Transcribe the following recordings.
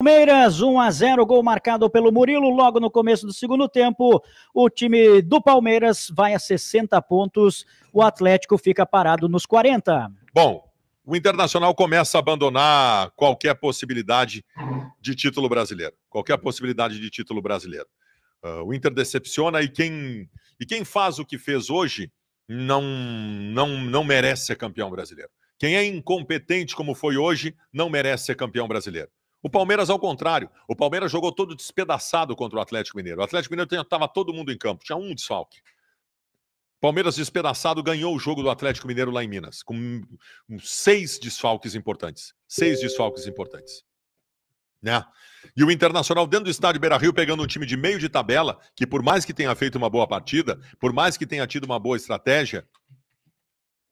Palmeiras, 1 a 0, gol marcado pelo Murilo logo no começo do segundo tempo. O time do Palmeiras vai a 60 pontos, o Atlético fica parado nos 40. Bom, o Internacional começa a abandonar qualquer possibilidade de título brasileiro, qualquer possibilidade de título brasileiro. Uh, o Inter decepciona e quem e quem faz o que fez hoje não não não merece ser campeão brasileiro. Quem é incompetente como foi hoje não merece ser campeão brasileiro. O Palmeiras, ao contrário, o Palmeiras jogou todo despedaçado contra o Atlético Mineiro. O Atlético Mineiro estava todo mundo em campo, tinha um desfalque. Palmeiras despedaçado ganhou o jogo do Atlético Mineiro lá em Minas, com seis desfalques importantes. Seis desfalques importantes. Né? E o Internacional dentro do estádio Beira Rio pegando um time de meio de tabela, que por mais que tenha feito uma boa partida, por mais que tenha tido uma boa estratégia,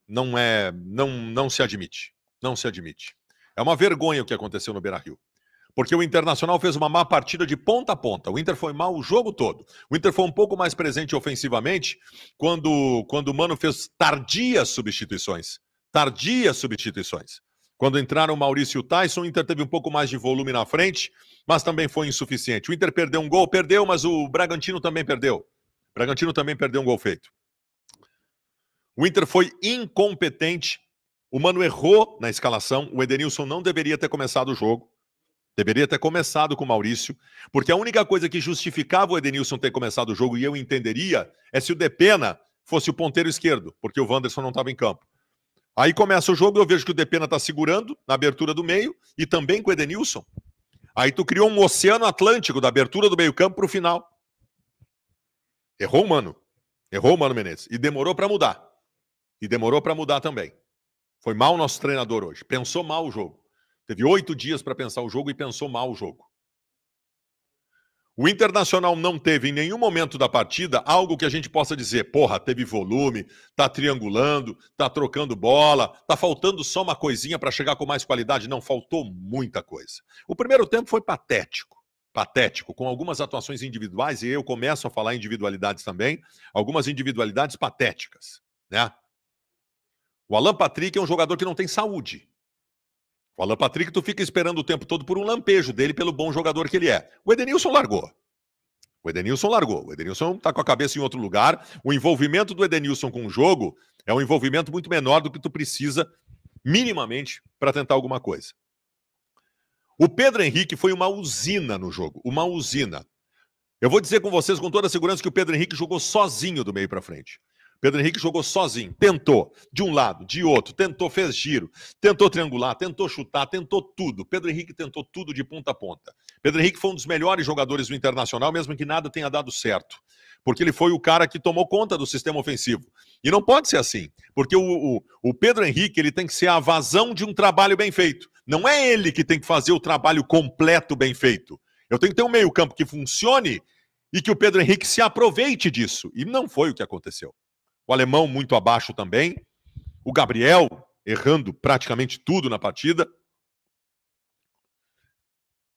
não é, não, não se admite. Não se admite. É uma vergonha o que aconteceu no Beira Rio porque o Internacional fez uma má partida de ponta a ponta. O Inter foi mal o jogo todo. O Inter foi um pouco mais presente ofensivamente quando, quando o Mano fez tardias substituições. Tardias substituições. Quando entraram o Maurício e o Tyson, o Inter teve um pouco mais de volume na frente, mas também foi insuficiente. O Inter perdeu um gol, perdeu, mas o Bragantino também perdeu. O Bragantino também perdeu um gol feito. O Inter foi incompetente. O Mano errou na escalação. O Edenilson não deveria ter começado o jogo. Deveria ter começado com o Maurício, porque a única coisa que justificava o Edenilson ter começado o jogo e eu entenderia é se o Depena fosse o ponteiro esquerdo, porque o Wanderson não estava em campo. Aí começa o jogo, e eu vejo que o Depena está segurando na abertura do meio e também com o Edenilson. Aí tu criou um oceano atlântico da abertura do meio-campo para o final. Errou o Mano. Errou o Mano Menezes e demorou para mudar. E demorou para mudar também. Foi mal o nosso treinador hoje. Pensou mal o jogo. Teve oito dias para pensar o jogo e pensou mal o jogo. O Internacional não teve em nenhum momento da partida algo que a gente possa dizer, porra, teve volume, tá triangulando, tá trocando bola, tá faltando só uma coisinha para chegar com mais qualidade. Não, faltou muita coisa. O primeiro tempo foi patético. Patético, com algumas atuações individuais, e eu começo a falar individualidades também, algumas individualidades patéticas, né? O Alan Patrick é um jogador que não tem saúde. O Alan Patrick, tu fica esperando o tempo todo por um lampejo dele pelo bom jogador que ele é. O Edenilson largou. O Edenilson largou. O Edenilson está com a cabeça em outro lugar. O envolvimento do Edenilson com o jogo é um envolvimento muito menor do que tu precisa minimamente para tentar alguma coisa. O Pedro Henrique foi uma usina no jogo, uma usina. Eu vou dizer com vocês com toda a segurança que o Pedro Henrique jogou sozinho do meio para frente. Pedro Henrique jogou sozinho, tentou de um lado, de outro, tentou, fez giro, tentou triangular, tentou chutar, tentou tudo. Pedro Henrique tentou tudo de ponta a ponta. Pedro Henrique foi um dos melhores jogadores do Internacional, mesmo que nada tenha dado certo, porque ele foi o cara que tomou conta do sistema ofensivo. E não pode ser assim, porque o, o, o Pedro Henrique ele tem que ser a vazão de um trabalho bem feito. Não é ele que tem que fazer o trabalho completo bem feito. Eu tenho que ter um meio-campo que funcione e que o Pedro Henrique se aproveite disso. E não foi o que aconteceu o alemão muito abaixo também, o Gabriel errando praticamente tudo na partida.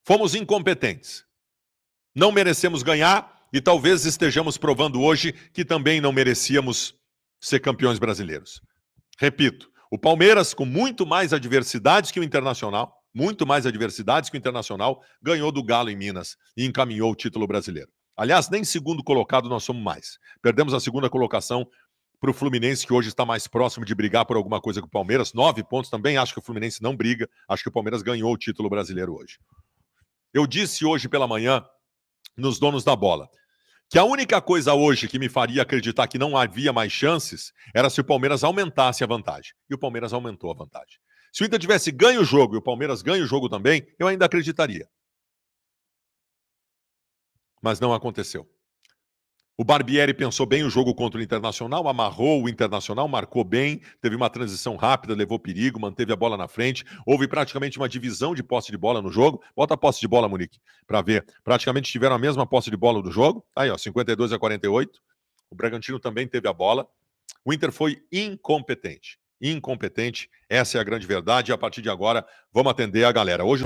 Fomos incompetentes. Não merecemos ganhar e talvez estejamos provando hoje que também não merecíamos ser campeões brasileiros. Repito, o Palmeiras, com muito mais adversidades que o Internacional, muito mais adversidades que o Internacional, ganhou do Galo em Minas e encaminhou o título brasileiro. Aliás, nem segundo colocado nós somos mais. Perdemos a segunda colocação para o Fluminense, que hoje está mais próximo de brigar por alguma coisa com o Palmeiras. Nove pontos também. Acho que o Fluminense não briga. Acho que o Palmeiras ganhou o título brasileiro hoje. Eu disse hoje pela manhã, nos donos da bola, que a única coisa hoje que me faria acreditar que não havia mais chances era se o Palmeiras aumentasse a vantagem. E o Palmeiras aumentou a vantagem. Se o Inter tivesse ganho o jogo e o Palmeiras ganha o jogo também, eu ainda acreditaria. Mas não aconteceu. O Barbieri pensou bem o jogo contra o Internacional, amarrou o Internacional, marcou bem, teve uma transição rápida, levou perigo, manteve a bola na frente. Houve praticamente uma divisão de posse de bola no jogo. Bota a posse de bola, Munique, para ver. Praticamente tiveram a mesma posse de bola do jogo. Aí, ó, 52 a 48. O Bragantino também teve a bola. O Inter foi incompetente. Incompetente, essa é a grande verdade. E a partir de agora, vamos atender a galera. Hoje.